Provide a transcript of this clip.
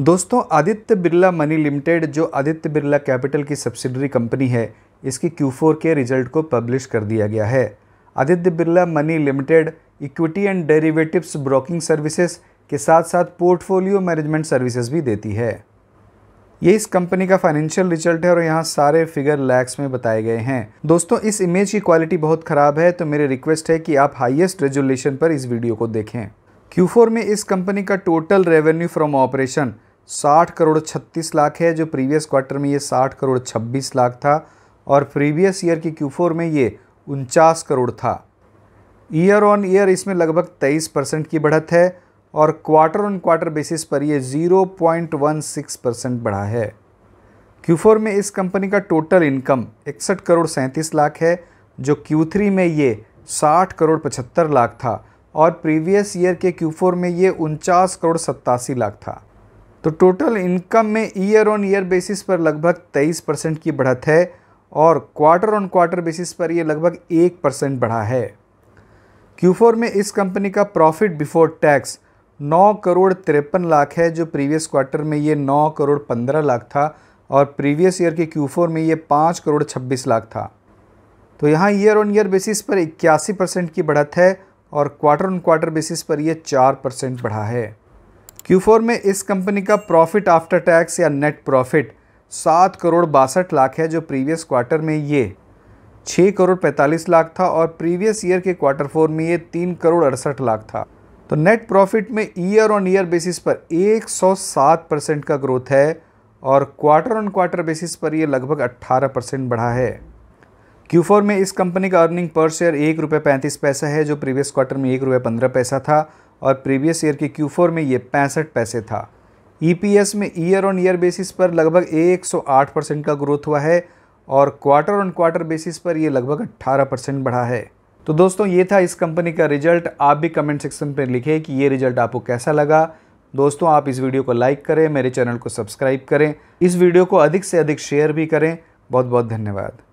दोस्तों Aditya Birla money limited जो Aditya Birla capital की सब्सिडरी कंपनी है इसकी Q4 के रिजल्ट को पब्लिश कर दिया गया है Aditya Birla money limited equity and derivatives broking services के साथ साथ पोर्टफोलियो मैनेजमेंट सर्विसेज भी देती है ये इस कंपनी का फाइनेंशियल रिजल्ट है और यहाँ सारे फिगर लैक्स में बताए गए हैं दोस्तों इस इमेज की क्वालिटी बहुत ख़राब है तो मेरी रिक्वेस्ट है कि आप हाईएस्ट रेजोल्यूशन पर इस वीडियो को देखें Q4 में इस कंपनी का total revenue from operation 60 crore 36 lakh है जो प्रीवियस क्वार्टर में ये 60 करोड़ 26 लाख था और प्रीवियस ईयर की Q4 में ये उनचास करोड़ था ईयर ऑन ईयर इसमें लगभग 23 परसेंट की बढ़त है और क्वार्टर ऑन क्वार्टर बेसिस पर यह 0.16 परसेंट बढ़ा है Q4 में इस कंपनी का टोटल इनकम इकसठ करोड़ सैंतीस लाख है जो क्यू में ये साठ करोड़ पचहत्तर लाख था और प्रीवियस ईयर के Q4 में ये उनचास करोड़ सत्तासी लाख था तो टोटल इनकम में ईयर ऑन ईयर बेसिस पर लगभग 23 परसेंट की बढ़त है और क्वार्टर ऑन क्वार्टर बेसिस पर यह लगभग एक परसेंट बढ़ा है Q4 में इस कंपनी का प्रॉफिट बिफोर टैक्स नौ करोड़ तिरपन लाख है जो प्रीवियस क्वार्टर में ये नौ करोड़ पंद्रह लाख था और प्रीवियस ईयर के फोर में ये पाँच करोड़ छब्बीस लाख था तो यहाँ ईयर ऑन ईयर बेसिस पर इक्यासी परसेंट की बढ़त है और क्वार्टर ऑन क्वार्टर बेसिस पर यह चार परसेंट बढ़ा है Q4 में इस कंपनी का प्रॉफिट आफ्टर टैक्स या नेट प्रॉफिट सात करोड़ बासठ लाख है जो प्रीवियस क्वार्टर में ये छः करोड़ पैंतालीस लाख था और प्रीवियस ईयर के क्वार्टर फोर में ये तीन करोड़ अड़सठ लाख था तो नेट प्रॉफिट में ईयर ऑन ईयर बेसिस पर 107 परसेंट का ग्रोथ है और क्वार्टर ऑन क्वार्टर बेसिस पर ये लगभग 18 परसेंट बढ़ा है क्यू फोर में इस कंपनी का अर्निंग पर शेयर एक रुपये पैंतीस पैसा है जो प्रीवियस क्वार्टर में एक रुपये पंद्रह पैसा था और प्रीवियस ईयर के क्यू फोर में ये पैंसठ पैसे था ईपीएस e में ईयर ऑन ईयर बेसिस पर लगभग 108 परसेंट का ग्रोथ हुआ है और क्वार्टर ऑन क्वार्टर बेसिस पर ये लगभग 18 परसेंट बढ़ा है तो दोस्तों ये था इस कंपनी का रिजल्ट आप भी कमेंट सेक्शन पर लिखें कि ये रिजल्ट आपको कैसा लगा दोस्तों आप इस वीडियो को लाइक करें मेरे चैनल को सब्सक्राइब करें इस वीडियो को अधिक से अधिक शेयर भी करें बहुत बहुत धन्यवाद